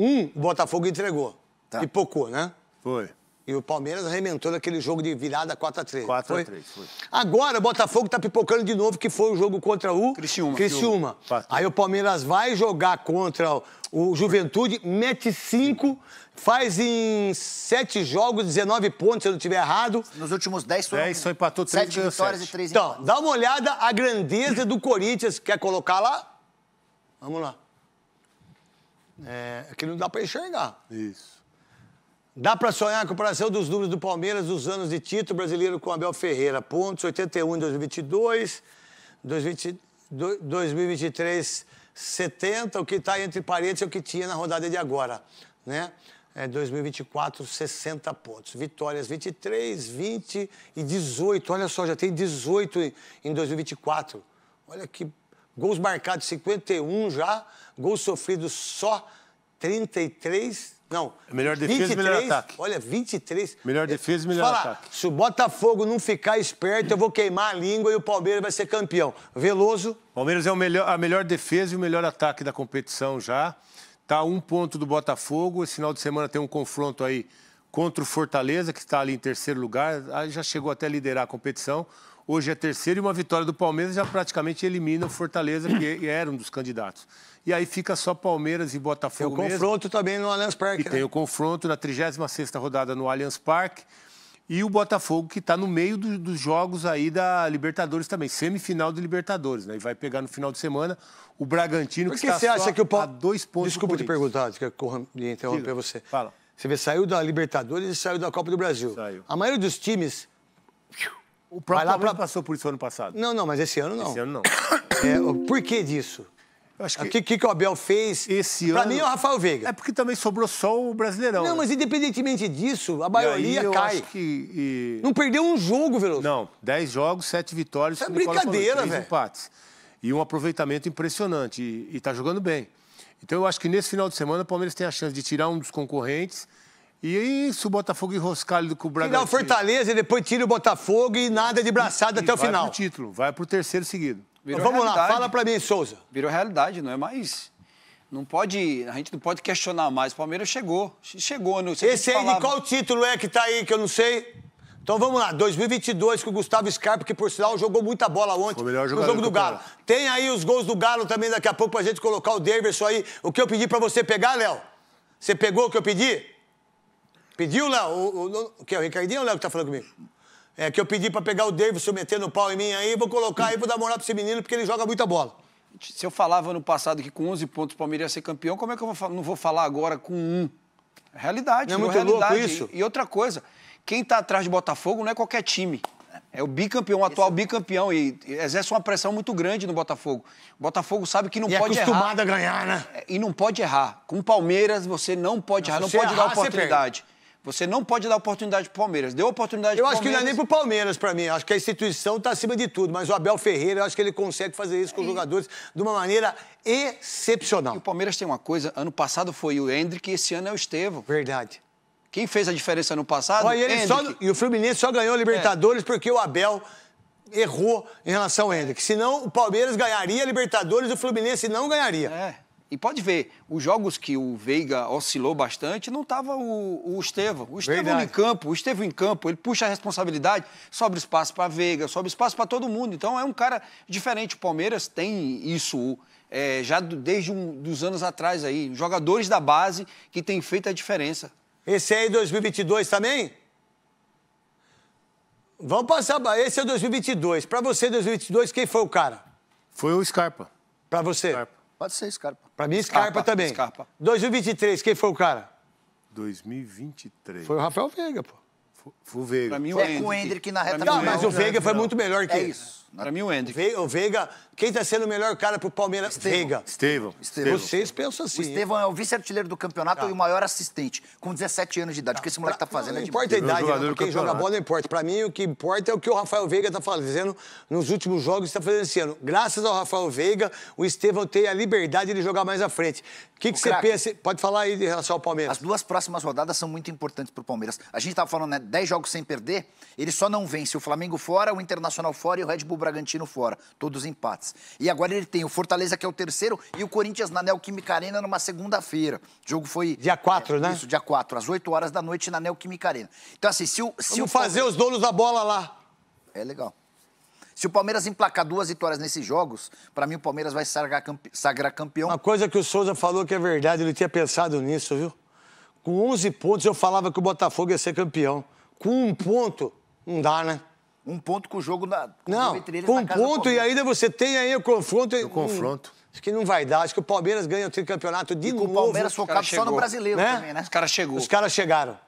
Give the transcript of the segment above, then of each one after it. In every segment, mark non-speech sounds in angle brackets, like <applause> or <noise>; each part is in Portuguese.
Um, o Botafogo entregou. Tá. Pipocou, né? Foi. E o Palmeiras arrementou naquele jogo de virada 4x3. 4x3, foi? foi? Agora o Botafogo tá pipocando de novo, que foi o jogo contra o Criciúma. Criciúma. Criciúma. Aí o Palmeiras vai jogar contra o Juventude, mete 5, faz em 7 jogos, 19 pontos, se eu não estiver errado. Nos últimos 10 foram. 10 só empatou 3 7 vitórias sete. e 3 então, empates. Então, dá uma olhada a grandeza do Corinthians. Quer colocar lá? Vamos lá. É, que não dá para enxergar. Isso. Dá para sonhar com o prazer dos números do Palmeiras dos anos de título brasileiro com Abel Ferreira. Pontos 81 em 2022, 2023 70, o que está entre parênteses é o que tinha na rodada de agora, né? É 2024, 60 pontos. Vitórias 23, 20 e 18. Olha só, já tem 18 em 2024. Olha que Gols marcados 51 já, gols sofridos só 33. Não. Melhor defesa, 23, melhor ataque. Olha, 23. Melhor defesa, melhor Fala, ataque. Se o Botafogo não ficar esperto, eu vou queimar a língua e o Palmeiras vai ser campeão. Veloso. Palmeiras é o melhor, a melhor defesa e o melhor ataque da competição já. Tá um ponto do Botafogo. Esse final de semana tem um confronto aí contra o Fortaleza, que está ali em terceiro lugar, já chegou até a liderar a competição. Hoje é terceiro e uma vitória do Palmeiras já praticamente elimina o Fortaleza, que <clears throat> era um dos candidatos. E aí fica só Palmeiras e Botafogo. Tem o confronto também no Allianz Parque. E né? tem o confronto na 36 rodada no Allianz Parque. E o Botafogo, que está no meio do, dos jogos aí da Libertadores também, semifinal de Libertadores, né? E vai pegar no final de semana o Bragantino, que, que está você acha que o Paulo... a dois pontos Desculpa te perguntar, que interromper Diga, você. Fala. Você vê, saiu da Libertadores e saiu da Copa do Brasil. Saiu. A maioria dos times. O próprio pra... passou por isso ano passado. Não, não, mas esse ano não. Esse ano não. É, por que disso? O que, que, que o Abel fez? Esse pra ano... mim é o Rafael Veiga. É porque também sobrou só o Brasileirão. Não, né? mas independentemente disso, a maioria cai. acho Que... E... Não perdeu um jogo, Veloso. Não, Dez jogos, sete vitórias. Isso é brincadeira, velho. empates. E um aproveitamento impressionante. E, e tá jogando bem. Então eu acho que nesse final de semana o Palmeiras tem a chance de tirar um dos concorrentes. E aí, é o Botafogo enroscar do com o Bragantino... Tirar o Fortaleza e depois tira o Botafogo e nada de braçada até o vai final. Vai pro título, vai pro terceiro seguido. Virou então, Vamos realidade. lá, fala pra mim, Souza. Virou realidade, não é mais... Não pode, a gente não pode questionar mais. O Palmeiras chegou, chegou. Não sei Esse aí de qual título é que tá aí que eu não sei? Então vamos lá, 2022 com o Gustavo Scarpa, que por sinal jogou muita bola ontem Foi melhor no jogo do Galo. Tem aí os gols do Galo também daqui a pouco pra gente colocar o Davidson aí. O que eu pedi pra você pegar, Léo? Você pegou o que eu pedi? Pediu, Léo? O, o, o que é o Ricardinho ou o Léo que tá falando comigo? É, que eu pedi pra pegar o Davidson metendo o pau em mim aí, vou colocar aí, vou dar moral pra esse menino, porque ele joga muita bola. Se eu falava no passado que com 11 pontos o Palmeiras ia ser campeão, como é que eu vou, não vou falar agora com um? É realidade, não é, é muito realidade. Louco isso. E outra coisa, quem está atrás de Botafogo não é qualquer time. É o bicampeão, o atual é bicampeão, e exerce uma pressão muito grande no Botafogo. O Botafogo sabe que não e é pode é acostumado errar. acostumado a ganhar, né? É, e não pode errar. Com o Palmeiras, você não pode errar. errar, não pode errar, dar oportunidade. Você, você não pode dar oportunidade pro Palmeiras. Deu oportunidade eu pro Palmeiras. Eu acho que não é nem pro Palmeiras, para mim. Acho que a instituição tá acima de tudo. Mas o Abel Ferreira, eu acho que ele consegue fazer isso com os jogadores de uma maneira excepcional. E o Palmeiras tem uma coisa: ano passado foi o Hendrick e esse ano é o Estevão. Verdade. Quem fez a diferença no passado? Olha, ele só, e o Fluminense só ganhou a Libertadores é. porque o Abel errou em relação ao Hendrick. Senão o Palmeiras ganharia a Libertadores e o Fluminense não ganharia. É. E pode ver, os jogos que o Veiga oscilou bastante, não estava o, o Estevão. O Estevão em campo, o Estevão em campo, ele puxa a responsabilidade, sobra espaço para Veiga, sobra espaço para todo mundo. Então é um cara diferente. O Palmeiras tem isso é, já do, desde um, dos anos atrás aí. Jogadores da base que têm feito a diferença. Esse aí é 2022 também? Vamos passar. Esse é 2022. Para você, 2022, quem foi o cara? Foi o Scarpa. Para você? Scarpa. Pode ser Scarpa. Para mim, Scarpa, Scarpa também. Scarpa. 2023, quem foi o cara? 2023. Foi o Rafael Veiga, pô. O Veiga. mim, o, é o Hendrick na reta Não, mas o Veiga foi muito melhor que... É isso. Pra mim, o Hendrick. O Veiga... Quem tá sendo o melhor cara pro Palmeiras? Estevão. Veiga. Estevão. Estevão. Vocês pensam assim. O Estevão é o vice-artilheiro do campeonato tá. e o maior assistente, com 17 anos de idade. O que esse moleque tá, tá. fazendo não, não é importa é a idade, não, quem joga bola não importa. Pra mim, o que importa é o que o Rafael Veiga tá fazendo nos últimos jogos que tá fazendo esse ano. Graças ao Rafael Veiga, o Estevão tem a liberdade de jogar mais à frente. O que, que o você craque. pensa... Pode falar aí em relação ao Palmeiras. As duas próximas rodadas são muito importantes pro Palmeiras. A gente tava falando, né, 10 jogos sem perder, ele só não vence o Flamengo fora, o Internacional fora e o Red Bull Bragantino fora. Todos empates. E agora ele tem o Fortaleza, que é o terceiro, e o Corinthians na Neoquímica Arena numa segunda-feira. O jogo foi. Dia 4, é, né? Isso, dia 4, às 8 horas da noite na Neoquímica Arena. Então, assim, se o. Se Vamos o fazer Palmeiras... os donos da bola lá. É legal. Se o Palmeiras emplacar duas vitórias nesses jogos, para mim o Palmeiras vai sagrar, campe... sagrar campeão. Uma coisa que o Souza falou que é verdade, ele tinha pensado nisso, viu? Com 11 pontos, eu falava que o Botafogo ia ser campeão. Com um ponto, não dá, né? Um ponto com o jogo na. Não, com um ponto e ainda você tem aí o confronto. O confronto. Hum, acho que não vai dar. Acho que o Palmeiras ganha o tricampeonato de e novo. o Palmeiras focado só no brasileiro né? também, né? Os caras Os caras chegaram.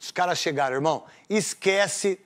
Os caras chegaram, irmão. Esquece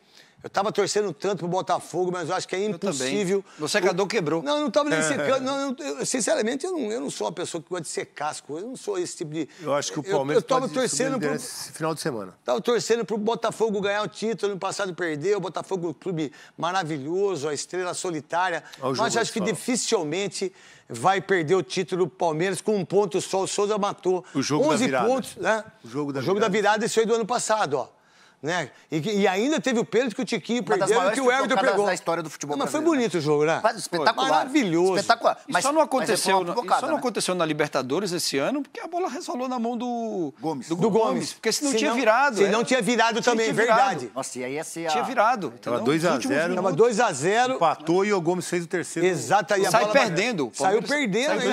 eu tava torcendo tanto pro Botafogo, mas eu acho que é impossível. É o secador eu... quebrou. Não, eu não tava nem é. secando. Não, eu, sinceramente, eu não, eu não sou uma pessoa que gosta de secar as coisas. Eu não sou esse tipo de. Eu acho que o Palmeiras. Eu, eu tava torcendo pro. Esse final de semana. Tava torcendo pro Botafogo ganhar o título, no passado perdeu. O Botafogo, um clube maravilhoso, a estrela solitária. Olha mas acho que fala. dificilmente vai perder o título do Palmeiras com um ponto só. O Souza matou. O jogo 11 da virada. pontos, né? O jogo da o jogo virada. da virada, esse do ano passado, ó né? E, e, ainda teve o pênalti que o Tiquinho perdeu e que o Everton pegou. da história do futebol não, mas foi né? bonito o jogo, né? Mas, espetacular. Maravilhoso. Espetacular. Mas, só não aconteceu, mas é só não né? na Libertadores esse ano porque a bola resvalou na mão do Gomes. Do, do Gomes. Gomes. Porque se é. não tinha virado. Se não tinha virado também, tinha virado. verdade. Nossa, e aí ia ser a... Tinha virado. Tava 2x0. Tava 2x0. Empatou e o Gomes fez o terceiro. Exato. E sai perdendo. Saiu perdendo aí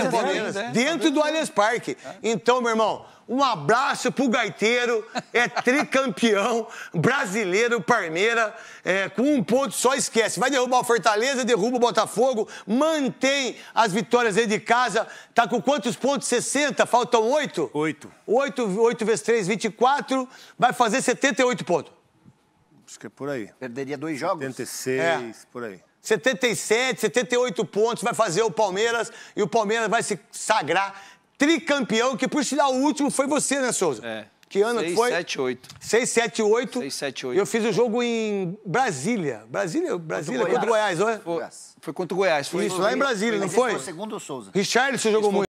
né? Dentro do Allianz Parque. É. Então, meu irmão... Um abraço pro Gaiteiro, é tricampeão brasileiro, Parmeira, é, com um ponto só esquece. Vai derrubar o Fortaleza, derruba o Botafogo, mantém as vitórias aí de casa. Tá com quantos pontos? 60? Faltam 8? 8. 8, 8 vezes 3, 24. Vai fazer 78 pontos. Acho que é por aí. Perderia dois jogos? 76, é. por aí. 77, 78 pontos vai fazer o Palmeiras e o Palmeiras vai se sagrar tricampeão, que por sinal o último foi você, né, Souza? É. Que ano 6, foi? 7, 8. 6, 7, 8. 6, 7, 8. Eu fiz o jogo em Brasília. Brasília, Brasília contra o Goiás, olha. É? Foi, foi, contra o Goiás. Foi Isso, lá em Brasília, não foi? Foi o segundo Souza. você jogou muito.